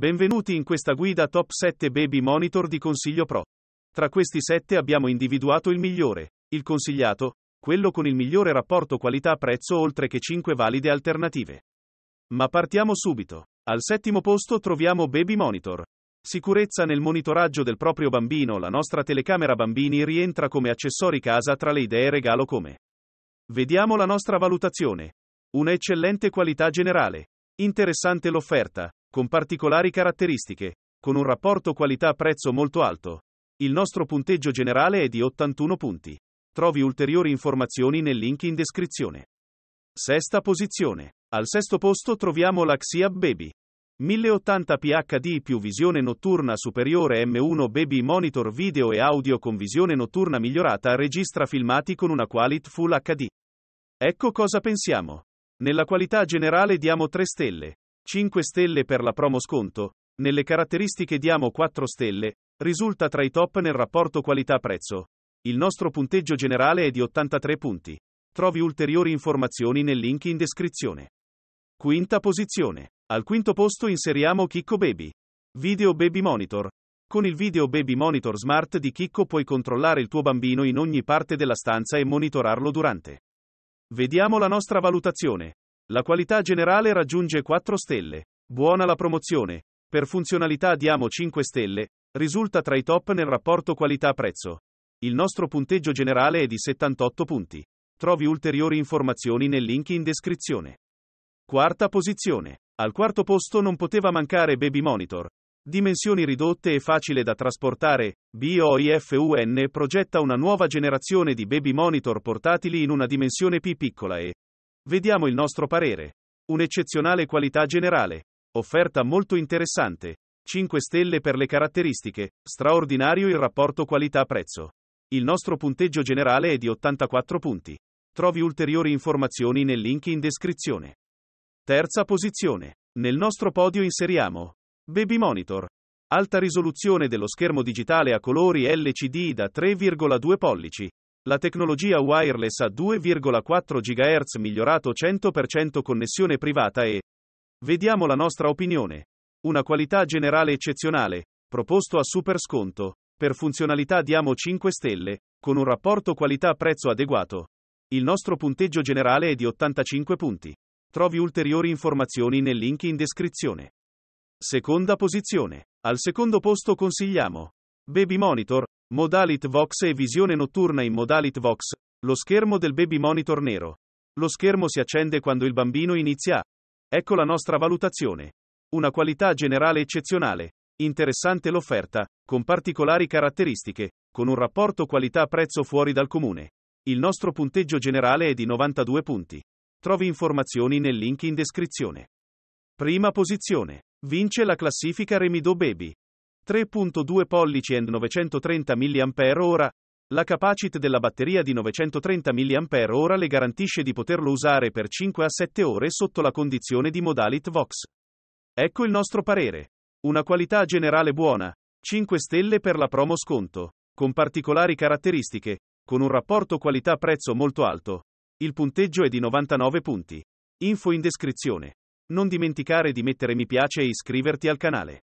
Benvenuti in questa guida top 7 baby monitor di Consiglio Pro. Tra questi 7 abbiamo individuato il migliore, il consigliato, quello con il migliore rapporto qualità-prezzo oltre che 5 valide alternative. Ma partiamo subito. Al settimo posto troviamo Baby Monitor. Sicurezza nel monitoraggio del proprio bambino, la nostra telecamera bambini rientra come accessori casa tra le idee regalo come. Vediamo la nostra valutazione. Una eccellente qualità generale. Interessante l'offerta, con particolari caratteristiche, con un rapporto qualità-prezzo molto alto. Il nostro punteggio generale è di 81 punti. Trovi ulteriori informazioni nel link in descrizione. Sesta posizione. Al sesto posto troviamo la Xiab Baby. 1080 PHD più visione notturna superiore M1 Baby monitor video e audio con visione notturna migliorata registra filmati con una Qualit Full HD. Ecco cosa pensiamo. Nella qualità generale diamo 3 stelle, 5 stelle per la promo sconto. Nelle caratteristiche diamo 4 stelle, risulta tra i top nel rapporto qualità-prezzo. Il nostro punteggio generale è di 83 punti. Trovi ulteriori informazioni nel link in descrizione. Quinta posizione. Al quinto posto inseriamo Kiko Baby. Video Baby Monitor. Con il video Baby Monitor Smart di Kiko puoi controllare il tuo bambino in ogni parte della stanza e monitorarlo durante. Vediamo la nostra valutazione. La qualità generale raggiunge 4 stelle. Buona la promozione. Per funzionalità diamo 5 stelle, risulta tra i top nel rapporto qualità-prezzo. Il nostro punteggio generale è di 78 punti. Trovi ulteriori informazioni nel link in descrizione. Quarta posizione. Al quarto posto non poteva mancare Baby Monitor. Dimensioni ridotte e facile da trasportare, BOIFUN progetta una nuova generazione di baby monitor portatili in una dimensione più piccola e Vediamo il nostro parere. Un'eccezionale qualità generale. Offerta molto interessante. 5 stelle per le caratteristiche. Straordinario il rapporto qualità-prezzo. Il nostro punteggio generale è di 84 punti. Trovi ulteriori informazioni nel link in descrizione. Terza posizione. Nel nostro podio inseriamo Baby Monitor. Alta risoluzione dello schermo digitale a colori LCD da 3,2 pollici, la tecnologia wireless a 2,4 GHz migliorato 100% connessione privata e Vediamo la nostra opinione. Una qualità generale eccezionale, proposto a super sconto. Per funzionalità diamo 5 stelle, con un rapporto qualità-prezzo adeguato. Il nostro punteggio generale è di 85 punti. Trovi ulteriori informazioni nel link in descrizione. Seconda posizione. Al secondo posto consigliamo Baby Monitor, Modalit Vox e visione notturna in Modalit Vox, lo schermo del baby monitor nero. Lo schermo si accende quando il bambino inizia. Ecco la nostra valutazione. Una qualità generale eccezionale. Interessante l'offerta, con particolari caratteristiche, con un rapporto qualità-prezzo fuori dal comune. Il nostro punteggio generale è di 92 punti. Trovi informazioni nel link in descrizione. Prima posizione. Vince la classifica Remido Baby. 3.2 pollici e 930 mAh, la capacità della batteria di 930 mAh le garantisce di poterlo usare per 5 a 7 ore sotto la condizione di Modalit Vox. Ecco il nostro parere. Una qualità generale buona, 5 stelle per la promo sconto, con particolari caratteristiche, con un rapporto qualità-prezzo molto alto. Il punteggio è di 99 punti. Info in descrizione. Non dimenticare di mettere mi piace e iscriverti al canale.